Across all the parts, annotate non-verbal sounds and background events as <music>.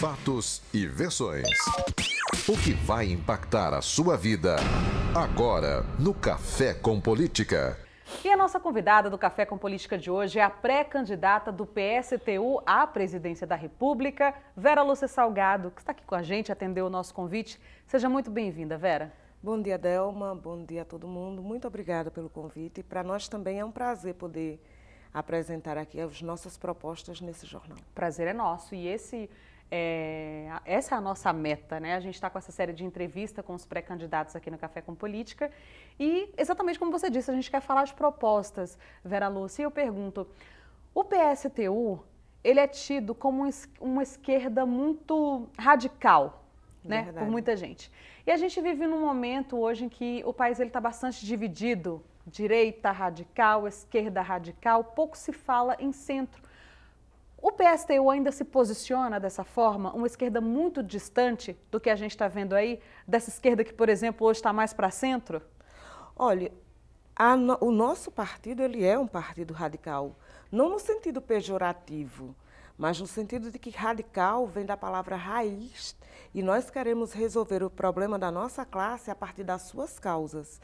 fatos. e versões. O que vai impactar a sua vida agora no Café com Política. E a nossa convidada do Café com Política de hoje é a pré-candidata do PSTU à presidência da República, Vera Lúcia Salgado, que está aqui com a gente, atendeu o nosso convite. Seja muito bem-vinda, Vera. Bom dia, Delma. Bom dia a todo mundo. Muito obrigada pelo convite. Para nós também é um prazer poder apresentar aqui as nossas propostas nesse jornal. Prazer é nosso. E esse é, essa é a nossa meta, né? A gente está com essa série de entrevista com os pré-candidatos aqui no Café com Política e, exatamente como você disse, a gente quer falar as propostas, Vera Lúcia. E eu pergunto, o PSTU, ele é tido como uma esquerda muito radical, é né? Verdade. Por muita gente. E a gente vive num momento hoje em que o país está bastante dividido direita radical, esquerda radical, pouco se fala em centro. O PSTU ainda se posiciona dessa forma, uma esquerda muito distante do que a gente está vendo aí, dessa esquerda que, por exemplo, hoje está mais para centro? Olha, no, o nosso partido ele é um partido radical, não no sentido pejorativo, mas no sentido de que radical vem da palavra raiz e nós queremos resolver o problema da nossa classe a partir das suas causas.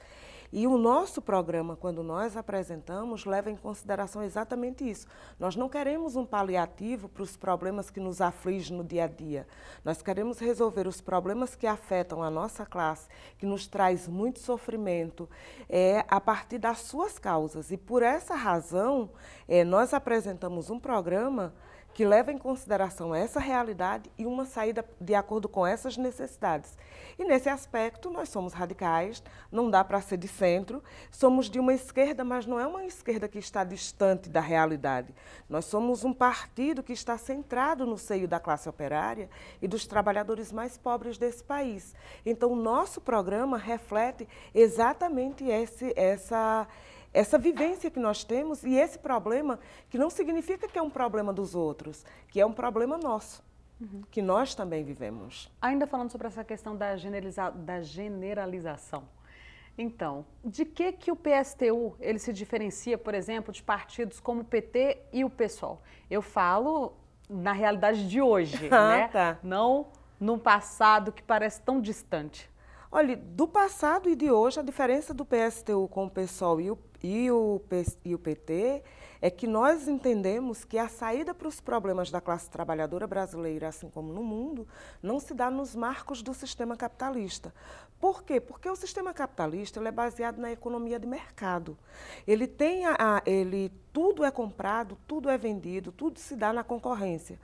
E o nosso programa, quando nós apresentamos, leva em consideração exatamente isso. Nós não queremos um paliativo para os problemas que nos afligem no dia a dia. Nós queremos resolver os problemas que afetam a nossa classe, que nos traz muito sofrimento, é, a partir das suas causas. E por essa razão, é, nós apresentamos um programa que leva em consideração essa realidade e uma saída de acordo com essas necessidades. E nesse aspecto, nós somos radicais, não dá para ser de centro, somos de uma esquerda, mas não é uma esquerda que está distante da realidade. Nós somos um partido que está centrado no seio da classe operária e dos trabalhadores mais pobres desse país. Então, o nosso programa reflete exatamente esse, essa essa vivência que nós temos e esse problema que não significa que é um problema dos outros, que é um problema nosso, uhum. que nós também vivemos. Ainda falando sobre essa questão da, generaliza da generalização. Então, de que que o PSTU ele se diferencia, por exemplo, de partidos como o PT e o PSOL? Eu falo na realidade de hoje, <laughs> ah, né? Tá. Não num passado que parece tão distante. Olha, do passado e de hoje, a diferença do PSTU com o PSOL e o e o, e o PT é que nós entendemos que a saída para os problemas da classe trabalhadora brasileira, assim como no mundo, não se dá nos marcos do sistema capitalista. Por quê? Porque o sistema capitalista é baseado na economia de mercado. Ele tem, a, a ele tudo é comprado, tudo é vendido, tudo se dá na concorrência.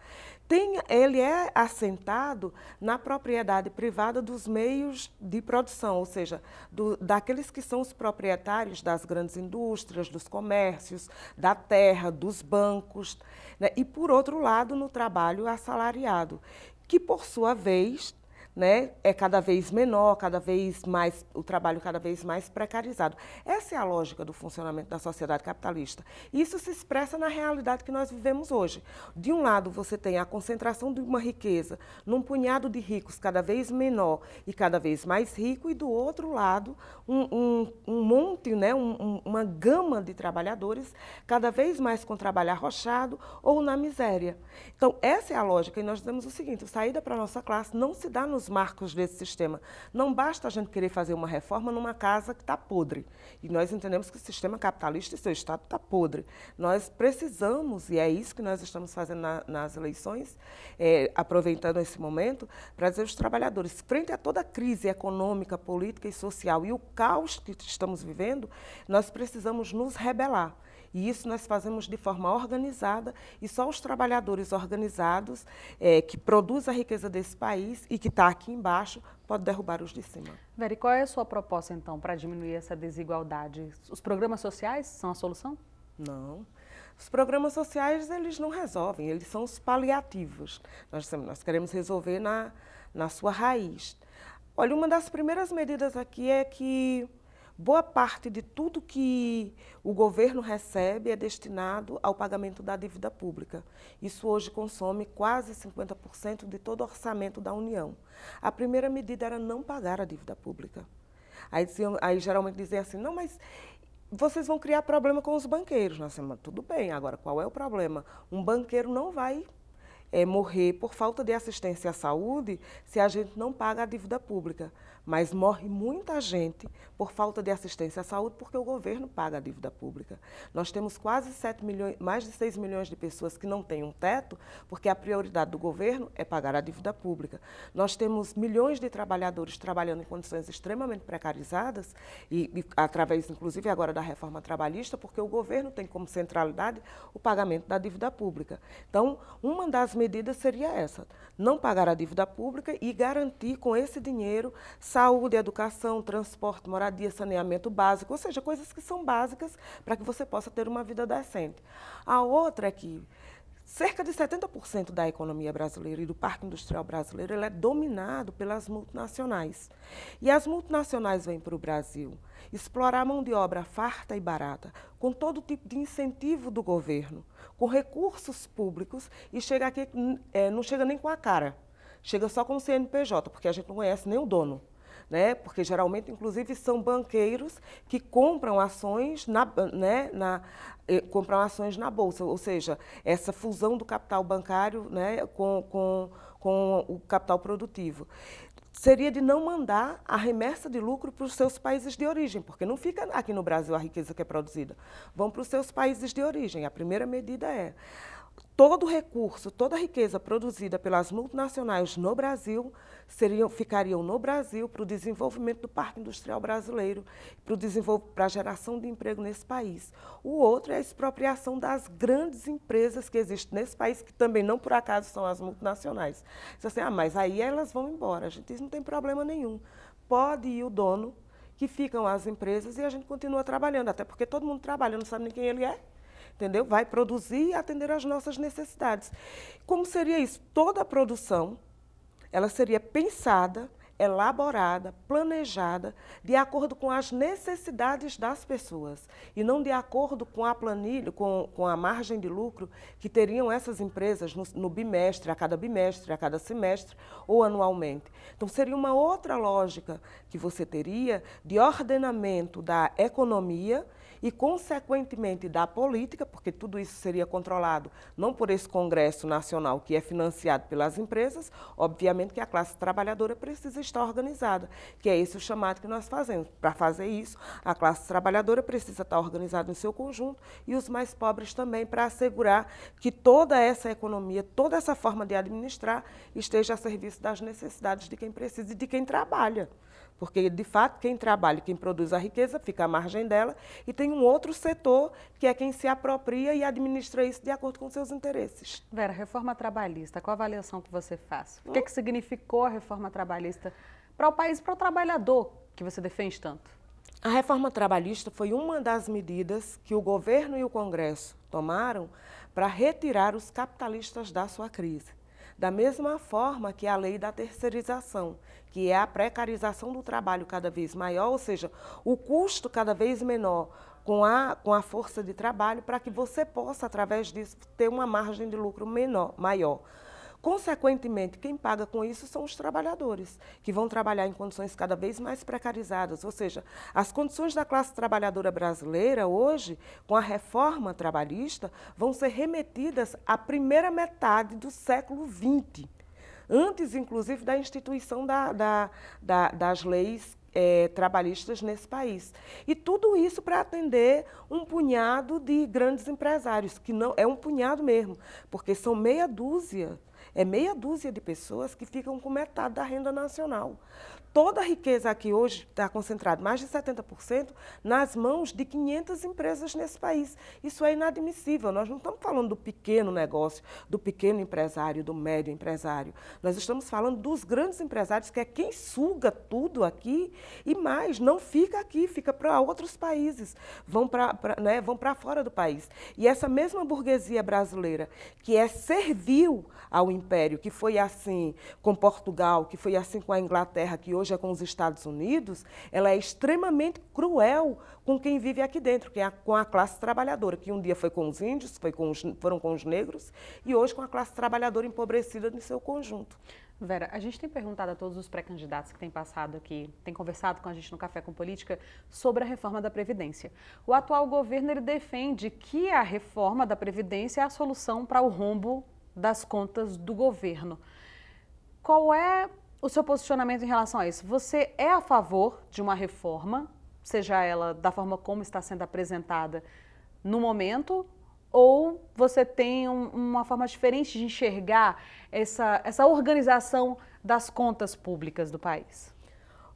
Tem, ele é assentado na propriedade privada dos meios de produção, ou seja, do, daqueles que são os proprietários das grandes indústrias, dos comércios, da terra, dos bancos. Né? E, por outro lado, no trabalho assalariado, que, por sua vez, né, é cada vez menor, cada vez mais o trabalho cada vez mais precarizado. Essa é a lógica do funcionamento da sociedade capitalista. Isso se expressa na realidade que nós vivemos hoje. De um lado, você tem a concentração de uma riqueza num punhado de ricos cada vez menor e cada vez mais rico, e do outro lado, um, um, um monte, né, um, uma gama de trabalhadores cada vez mais com trabalho arrochado ou na miséria. Então, essa é a lógica, e nós dizemos o seguinte: saída para a nossa classe não se dá nos os marcos desse sistema. Não basta a gente querer fazer uma reforma numa casa que está podre. E nós entendemos que o sistema capitalista e seu Estado está podre. Nós precisamos, e é isso que nós estamos fazendo na, nas eleições, é, aproveitando esse momento, para dizer aos trabalhadores, frente a toda a crise econômica, política e social e o caos que estamos vivendo, nós precisamos nos rebelar. E isso nós fazemos de forma organizada e só os trabalhadores organizados é, que produz a riqueza desse país e que está aqui embaixo pode derrubar os de cima. Vera, qual é a sua proposta então para diminuir essa desigualdade? Os programas sociais são a solução? Não. Os programas sociais eles não resolvem, eles são os paliativos. Nós, nós queremos resolver na, na sua raiz. Olha, uma das primeiras medidas aqui é que Boa parte de tudo que o governo recebe é destinado ao pagamento da dívida pública. Isso hoje consome quase 50% de todo o orçamento da União. A primeira medida era não pagar a dívida pública. Aí, diziam, aí geralmente diziam assim: não, mas vocês vão criar problema com os banqueiros. Nós dizemos, tudo bem, agora qual é o problema? Um banqueiro não vai é, morrer por falta de assistência à saúde se a gente não paga a dívida pública. Mas morre muita gente por falta de assistência à saúde porque o governo paga a dívida pública. Nós temos quase 7 milhões, mais de 6 milhões de pessoas que não têm um teto porque a prioridade do governo é pagar a dívida pública. Nós temos milhões de trabalhadores trabalhando em condições extremamente precarizadas e, e através, inclusive, agora da reforma trabalhista, porque o governo tem como centralidade o pagamento da dívida pública. Então, uma das medidas seria essa: não pagar a dívida pública e garantir com esse dinheiro saúde, educação, transporte, moradia, saneamento básico, ou seja, coisas que são básicas para que você possa ter uma vida decente. A outra é que Cerca de 70% da economia brasileira e do parque industrial brasileiro é dominado pelas multinacionais. E as multinacionais vêm para o Brasil explorar mão de obra farta e barata, com todo tipo de incentivo do governo, com recursos públicos e chega aqui, é, não chega nem com a cara, chega só com o CNPJ, porque a gente não conhece nem o dono né? porque geralmente, inclusive, são banqueiros que compram ações na, né, na, eh, compram ações na Bolsa, ou seja, essa fusão do capital bancário né, com, com, com o capital produtivo seria de não mandar a remessa de lucro para os seus países de origem, porque não fica aqui no Brasil a riqueza que é produzida. Vão para os seus países de origem. A primeira medida é todo recurso, toda riqueza produzida pelas multinacionais no Brasil seriam, ficariam no Brasil para o desenvolvimento do parque industrial brasileiro, para a geração de emprego nesse país. O outro é a expropriação das grandes empresas que existem nesse país, que também não por acaso são as multinacionais. Diz assim, ah, mas aí elas vão embora. A gente diz, não tem problema nenhum. Pode ir o dono, que ficam as empresas, e a gente continua trabalhando, até porque todo mundo trabalha, não sabe nem quem ele é entendeu? Vai produzir e atender às nossas necessidades. Como seria isso? Toda a produção, ela seria pensada, elaborada, planejada, de acordo com as necessidades das pessoas e não de acordo com a planilha, com, com a margem de lucro que teriam essas empresas no, no bimestre, a cada bimestre, a cada semestre ou anualmente. Então seria uma outra lógica que você teria de ordenamento da economia e, consequentemente, da política, porque tudo isso seria controlado não por esse Congresso Nacional que é financiado pelas empresas, obviamente que a classe trabalhadora precisa estar organizada, que é esse o chamado que nós fazemos. Para fazer isso, a classe trabalhadora precisa estar organizada em seu conjunto e os mais pobres também, para assegurar que toda essa economia, toda essa forma de administrar esteja a serviço das necessidades de quem precisa e de quem trabalha. Porque, de fato, quem trabalha, quem produz a riqueza, fica à margem dela e tem um outro setor que é quem se apropria e administra isso de acordo com seus interesses. Vera, reforma trabalhista, qual a avaliação que você faz? O que, é hum? que significou a reforma trabalhista para o país, para o trabalhador que você defende tanto? A reforma trabalhista foi uma das medidas que o governo e o Congresso tomaram para retirar os capitalistas da sua crise. Da mesma forma que a lei da terceirização, que é a precarização do trabalho cada vez maior, ou seja, o custo cada vez menor com a, com a força de trabalho para que você possa, através disso, ter uma margem de lucro menor, maior. Consequentemente, quem paga com isso são os trabalhadores, que vão trabalhar em condições cada vez mais precarizadas. Ou seja, as condições da classe trabalhadora brasileira hoje, com a reforma trabalhista, vão ser remetidas à primeira metade do século XX antes, inclusive, da instituição da, da, da, das leis é, trabalhistas nesse país. E tudo isso para atender um punhado de grandes empresários, que não é um punhado mesmo, porque são meia dúzia, é meia dúzia de pessoas que ficam com metade da renda nacional toda a riqueza aqui hoje está concentrada, mais de 70%, nas mãos de 500 empresas nesse país. Isso é inadmissível. Nós não estamos falando do pequeno negócio, do pequeno empresário, do médio empresário. Nós estamos falando dos grandes empresários, que é quem suga tudo aqui e mais, não fica aqui, fica para outros países, vão para né, fora do país. E essa mesma burguesia brasileira, que é servil ao império, que foi assim com Portugal, que foi assim com a Inglaterra, que hoje hoje é com os Estados Unidos, ela é extremamente cruel com quem vive aqui dentro, que é a, com a classe trabalhadora, que um dia foi com os índios, foi com os, foram com os negros, e hoje com a classe trabalhadora empobrecida no seu conjunto. Vera, a gente tem perguntado a todos os pré-candidatos que têm passado aqui, têm conversado com a gente no Café com Política, sobre a reforma da Previdência. O atual governo ele defende que a reforma da Previdência é a solução para o rombo das contas do governo. Qual é o seu posicionamento em relação a isso. Você é a favor de uma reforma, seja ela da forma como está sendo apresentada no momento, ou você tem um, uma forma diferente de enxergar essa, essa organização das contas públicas do país?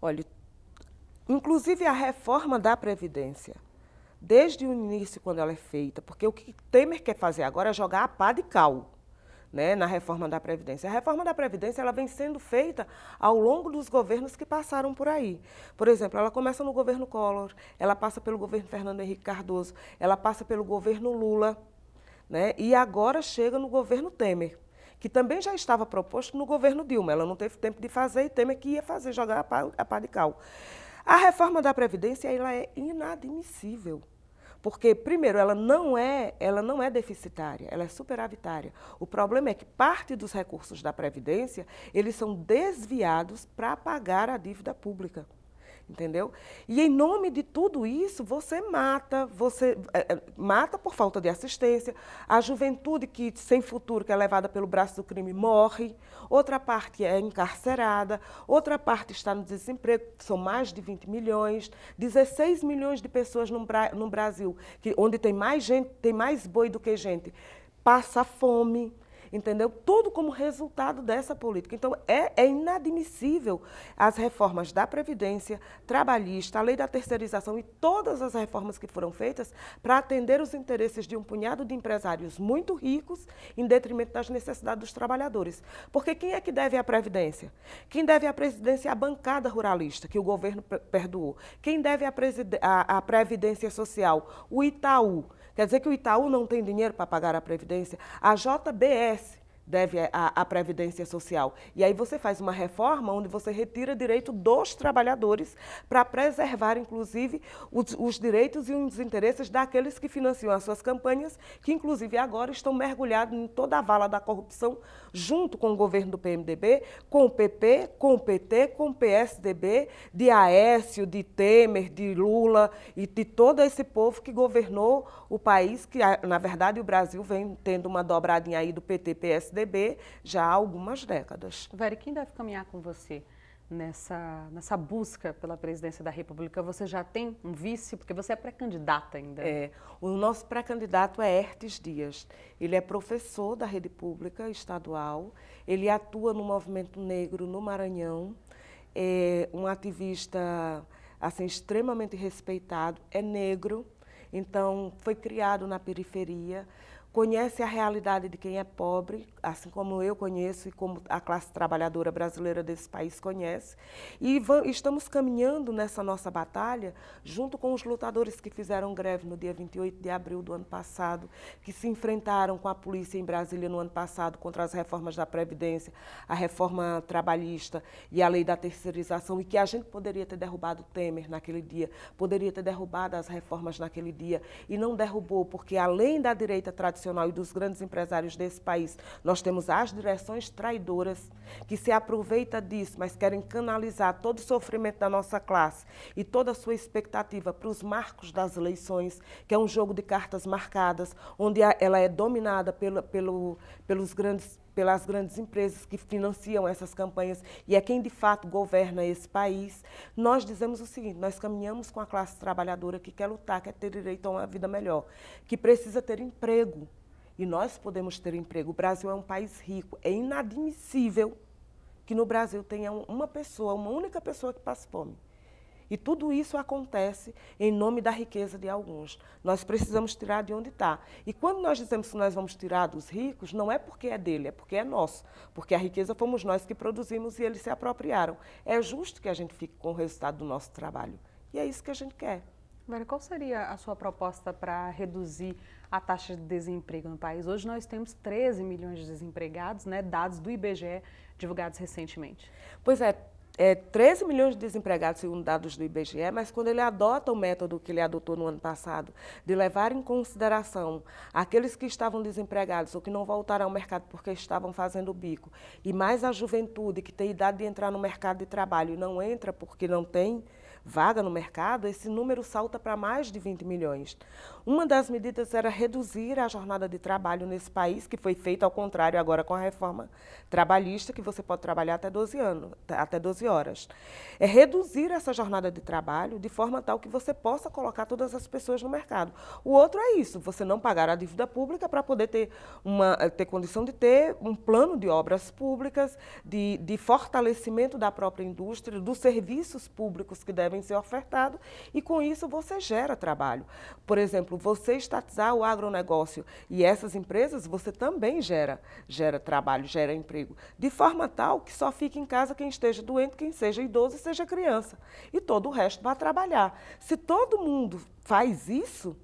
Olha, inclusive a reforma da Previdência, desde o início, quando ela é feita, porque o que Temer quer fazer agora é jogar a pá de cal né, na reforma da Previdência. A reforma da Previdência ela vem sendo feita ao longo dos governos que passaram por aí. Por exemplo, ela começa no governo Collor, ela passa pelo governo Fernando Henrique Cardoso, ela passa pelo governo Lula, né, e agora chega no governo Temer, que também já estava proposto no governo Dilma. Ela não teve tempo de fazer e Temer que ia fazer, jogar a pá, a pá de cal. A reforma da Previdência ela é inadmissível. Porque, primeiro, ela não é, ela não é deficitária, ela é superavitária. O problema é que parte dos recursos da Previdência, eles são desviados para pagar a dívida pública entendeu? E em nome de tudo isso, você mata, você é, é, mata por falta de assistência, a juventude que sem futuro, que é levada pelo braço do crime, morre, outra parte é encarcerada, outra parte está no desemprego, são mais de 20 milhões, 16 milhões de pessoas no, no Brasil, que, onde tem mais gente, tem mais boi do que gente, passa fome, entendeu? Tudo como resultado dessa política. Então, é, é inadmissível as reformas da Previdência, trabalhista, a lei da terceirização e todas as reformas que foram feitas para atender os interesses de um punhado de empresários muito ricos em detrimento das necessidades dos trabalhadores. Porque quem é que deve à Previdência? Quem deve à Previdência é a bancada ruralista, que o governo perdoou. Quem deve à Previdência Social? O Itaú. Quer dizer que o Itaú não tem dinheiro para pagar a Previdência? A JBS, deve à, é, Previdência Social. E aí você faz uma reforma onde você retira direito dos trabalhadores para preservar, inclusive, os, os, direitos e os interesses daqueles que financiam as suas campanhas, que inclusive agora estão mergulhados em toda a vala da corrupção, junto com o governo do PMDB, com o PP, com o PT, com o PSDB, de Aécio, de Temer, de Lula e de todo esse povo que governou o país, que na verdade o Brasil vem tendo uma dobradinha aí do PT, PSDB, PSDB já há algumas décadas. Vera, quem deve caminhar com você? Nessa, nessa busca pela presidência da República, você já tem um vice? Porque você é pré-candidata ainda. É. O nosso pré-candidato é Ertes Dias. Ele é professor da rede pública estadual, ele atua no movimento negro no Maranhão, é um ativista assim extremamente respeitado, é negro, então foi criado na periferia conhece a realidade de quem é pobre, assim como eu conheço e como a classe trabalhadora brasileira desse país conhece, e estamos caminhando nessa nossa batalha junto com os lutadores que fizeram greve no dia 28 de abril do ano passado, que se enfrentaram com a polícia em Brasília no ano passado contra as reformas da Previdência, a reforma trabalhista e a lei da terceirização, e que a gente poderia ter derrubado Temer naquele dia, poderia ter derrubado as reformas naquele dia, e não derrubou, porque além da direita tradicional, nacional e dos grandes empresários desse país, nós temos as direções traidoras que se aproveita disso, mas querem canalizar todo o sofrimento da nossa classe e toda a sua expectativa para os marcos das eleições, que é um jogo de cartas marcadas, onde ela é dominada pelo, pelo, pelos grandes pelas grandes empresas que financiam essas campanhas e é quem de fato governa esse país, nós dizemos o seguinte: nós caminhamos com a classe trabalhadora que quer lutar, quer ter direito a uma vida melhor, que precisa ter emprego, e nós podemos ter emprego. O Brasil é um país rico. É inadmissível que no Brasil tenha uma pessoa, uma única pessoa que passe fome. E tudo isso acontece em nome da riqueza de alguns. Nós precisamos tirar de onde está. E quando nós dizemos que nós vamos tirar dos ricos, não é porque é dele, é porque é nosso. Porque a riqueza fomos nós que produzimos e eles se apropriaram. É justo que a gente fique com o resultado do nosso trabalho. E é isso que a gente quer. Vera, qual seria a sua proposta para reduzir a taxa de desemprego no país? Hoje nós temos 13 milhões de desempregados, né, dados do IBGE divulgados recentemente. Pois é, é, 13 milhões de desempregados, segundo dados do IBGE, mas quando ele adota o método que ele adotou no ano passado, de levar em consideração aqueles que estavam desempregados ou que não voltaram ao mercado porque estavam fazendo bico, e mais a juventude que tem idade de entrar no mercado de trabalho e não entra porque não tem vaga no mercado, esse número salta para mais de 20 milhões. Uma das medidas era reduzir a jornada de trabalho nesse país, que foi feita ao contrário agora com a reforma trabalhista, que você pode trabalhar até 12, anos, até 12 horas. É reduzir essa jornada de trabalho de forma tal que você possa colocar todas as pessoas no mercado. O outro é isso, você não pagar a dívida pública para poder ter, uma, eh, ter condição de ter um plano de obras públicas, de, de fortalecimento da própria indústria, dos serviços públicos que devem devem ser ofertados e com isso você gera trabalho. Por exemplo, você estatizar o agronegócio e essas empresas, você também gera, gera trabalho, gera emprego, de forma tal que só fique em casa quem esteja doente, quem seja idoso e seja criança. E todo o resto vai trabalhar. Se todo mundo faz isso,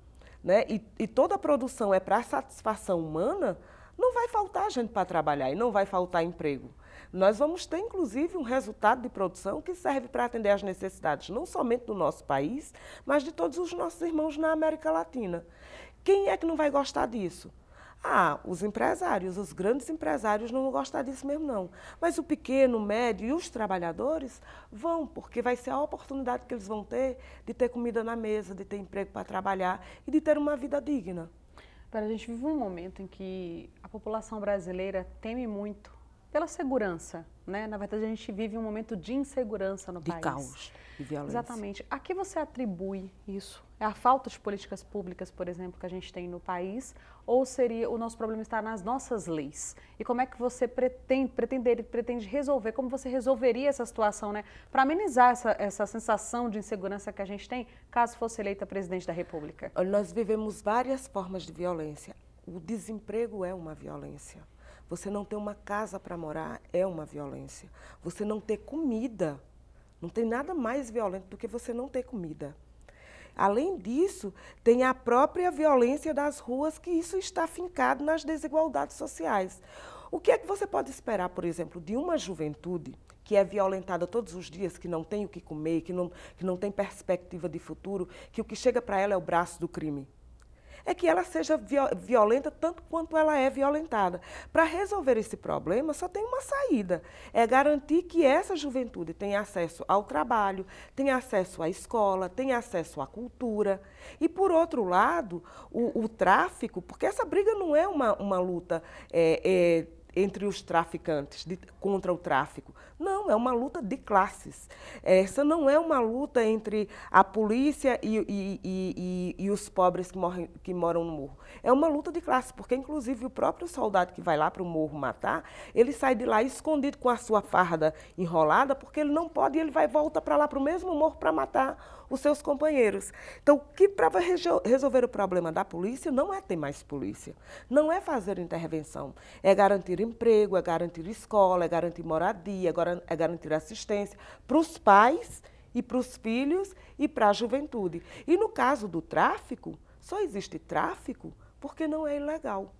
né, e, e toda a produção é para satisfação humana, não vai faltar gente para trabalhar e não vai faltar emprego. Nós vamos ter, inclusive, um resultado de produção que serve para atender às necessidades não somente do nosso país, mas de todos os nossos irmãos na América Latina. Quem é que não vai gostar disso? Ah, os empresários, os grandes empresários não vão gostar disso mesmo, não. Mas o pequeno, o médio e os trabalhadores vão, porque vai ser a oportunidade que eles vão ter de ter comida na mesa, de ter emprego para trabalhar e de ter uma vida digna. Para a gente vive um momento em que a população brasileira teme muito pela segurança, né? Na verdade, a gente vive um momento de insegurança no de país. De caos e violência. Exatamente. A que você atribui isso? É a falta de políticas públicas, por exemplo, que a gente tem no país? Ou seria o nosso problema estar nas nossas leis? E como é que você pretende, pretender, pretende resolver? Como você resolveria essa situação, né? Para amenizar essa, essa sensação de insegurança que a gente tem, caso fosse eleita presidente da República? Nós vivemos várias formas de violência. O desemprego é uma violência. Você não ter uma casa para morar é uma violência. Você não ter comida não tem nada mais violento do que você não ter comida. Além disso, tem a própria violência das ruas, que isso está fincado nas desigualdades sociais. O que é que você pode esperar, por exemplo, de uma juventude que é violentada todos os dias, que não tem o que comer, que não, que não tem perspectiva de futuro, que o que chega para ela é o braço do crime? é que ela seja violenta tanto quanto ela é violentada. Para resolver esse problema, só tem uma saída: é garantir que essa juventude tenha acesso ao trabalho, tenha acesso à escola, tenha acesso à cultura. E, por outro lado, o, o tráfico, porque essa briga não é uma, uma luta. É, é, entre os traficantes, de, contra o tráfico. Não, é uma luta de classes. Essa não é uma luta entre a polícia e, e, e, e, os pobres que, morrem, que moram no morro. É uma luta de classes, porque inclusive o próprio soldado que vai lá para o morro matar, ele sai de lá escondido com a sua farda enrolada, porque ele não pode e ele vai volta para lá, para o mesmo morro, para matar os seus companheiros. Então, que para resolver o problema da polícia não é ter mais polícia, não é fazer intervenção, é garantir garantir emprego, é garantir escola, é garantir moradia, é, é garantir assistência para os pais e para os filhos e para a juventude. E no caso do tráfico, só existe tráfico porque não é ilegal.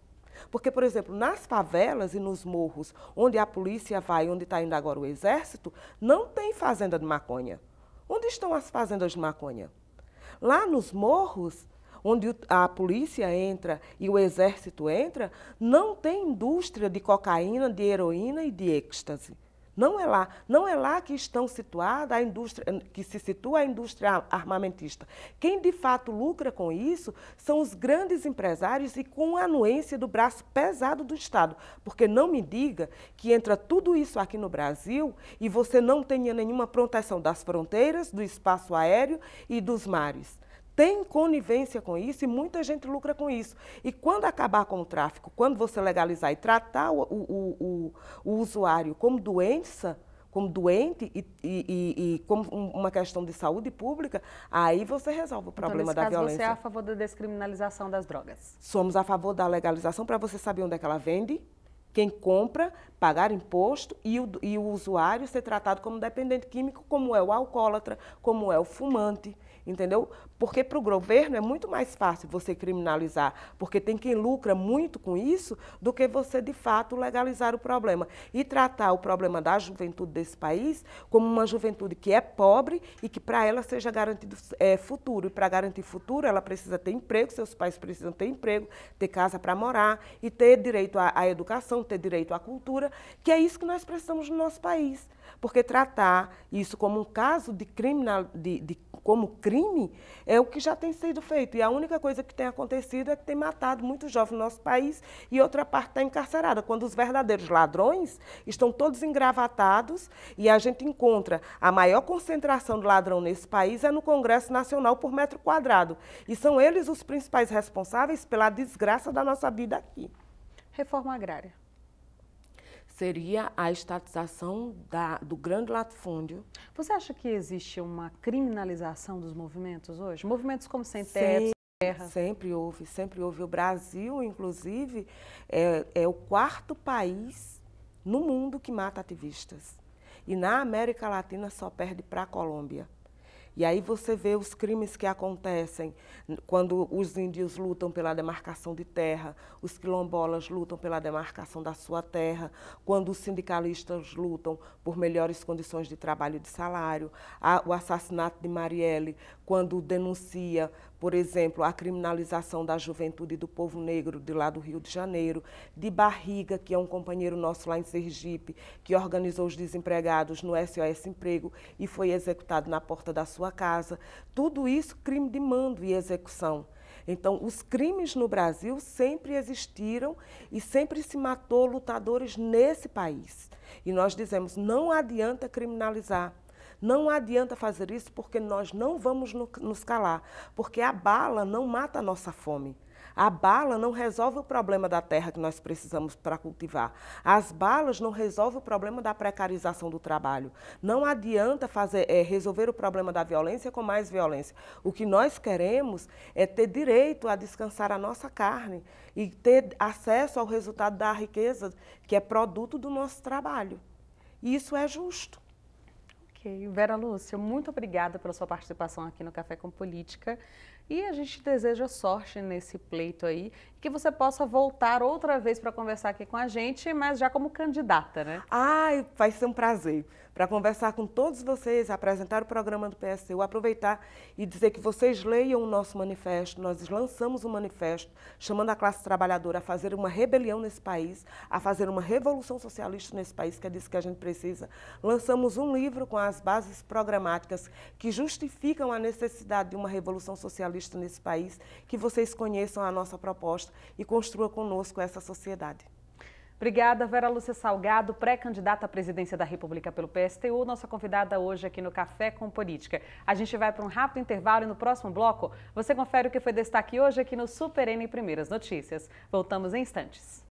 Porque, por exemplo, nas favelas e nos morros, onde a polícia vai, onde está indo agora o exército, não tem fazenda de maconha. Onde estão as fazendas de maconha? Lá nos morros, onde a polícia entra e o exército entra, não tem indústria de cocaína, de heroína e de êxtase. Não é lá, não é lá que estão situada a indústria, que se situa a indústria armamentista. Quem de fato lucra com isso são os grandes empresários e com a anuência do braço pesado do Estado, porque não me diga que entra tudo isso aqui no Brasil e você não tenha nenhuma proteção das fronteiras, do espaço aéreo e dos mares tem conivência com isso e muita gente lucra com isso. E quando acabar com o tráfico, quando você legalizar e tratar o, o, o, o usuário como doença, como doente e, e, e, como uma questão de saúde pública, aí você resolve o então, problema então, nesse da caso, violência. Você é a favor da descriminalização das drogas? Somos a favor da legalização para você saber onde é que ela vende, quem compra pagar imposto e o, e o usuário ser tratado como dependente químico, como é o alcoólatra, como é o fumante, entendeu? Porque para o governo é muito mais fácil você criminalizar, porque tem quem lucra muito com isso, do que você de fato legalizar o problema e tratar o problema da juventude desse país como uma juventude que é pobre e que para ela seja garantido é, futuro. E para garantir futuro, ela precisa ter emprego, seus pais precisam ter emprego, ter casa para morar e ter direito à, à educação ter direito à cultura, que é isso que nós precisamos no nosso país. Porque tratar isso como um caso de, criminal, de, de como crime é o que já tem sido feito. E a única coisa que tem acontecido é que tem matado muitos jovens no nosso país e outra parte está encarcerada, quando os verdadeiros ladrões estão todos engravatados e a gente encontra a maior concentração de ladrão nesse país é no Congresso Nacional por metro quadrado. E são eles os principais responsáveis pela desgraça da nossa vida aqui. Reforma agrária seria a estatização da, do grande latifúndio. Você acha que existe uma criminalização dos movimentos hoje? Movimentos como Sem Teto, Sem Terra? Sempre houve, sempre houve. O Brasil, inclusive, é, é o quarto país no mundo que mata ativistas. E na América Latina só perde para a Colômbia. E aí você vê os crimes que acontecem quando os índios lutam pela demarcação de terra, os quilombolas lutam pela demarcação da sua terra, quando os sindicalistas lutam por melhores condições de trabalho e de salário, o assassinato de Marielle, quando denuncia por exemplo, a criminalização da juventude e do povo negro de lá do Rio de Janeiro, de Barriga, que é um companheiro nosso lá em Sergipe, que organizou os desempregados no SOS Emprego e foi executado na porta da sua casa. Tudo isso crime de mando e execução. Então, os crimes no Brasil sempre existiram e sempre se matou lutadores nesse país. E nós dizemos, não adianta criminalizar. Não adianta fazer isso porque nós não vamos nos calar, porque a bala não mata a nossa fome. A bala não resolve o problema da terra que nós precisamos para cultivar. As balas não resolvem o problema da precarização do trabalho. Não adianta fazer, é, resolver o problema da violência com mais violência. O que nós queremos é ter direito a descansar a nossa carne e ter acesso ao resultado da riqueza que é produto do nosso trabalho. E isso é justo. Ok. Vera Lúcia, muito obrigada pela sua participação aqui no Café com Política. E a gente deseja sorte nesse pleito aí que você possa voltar outra vez para conversar aqui com a gente, mas já como candidata, né? Ai, vai ser um prazer para conversar com todos vocês, apresentar o programa do PSU, aproveitar e dizer que vocês leiam o nosso manifesto. Nós lançamos um manifesto chamando a classe trabalhadora a fazer uma rebelião nesse país, a fazer uma revolução socialista nesse país, que é disso que a gente precisa. Lançamos um livro com as bases programáticas que justificam a necessidade de uma revolução socialista nesse país, que vocês conheçam a nossa proposta proposta e construa conosco essa sociedade. Obrigada, Vera Lúcia Salgado, pré-candidata à presidência da República pelo PSTU, nossa convidada hoje aqui no Café com Política. A gente vai para um rápido intervalo e no próximo bloco você confere o que foi destaque hoje aqui no Super N Primeiras Notícias. Voltamos em instantes.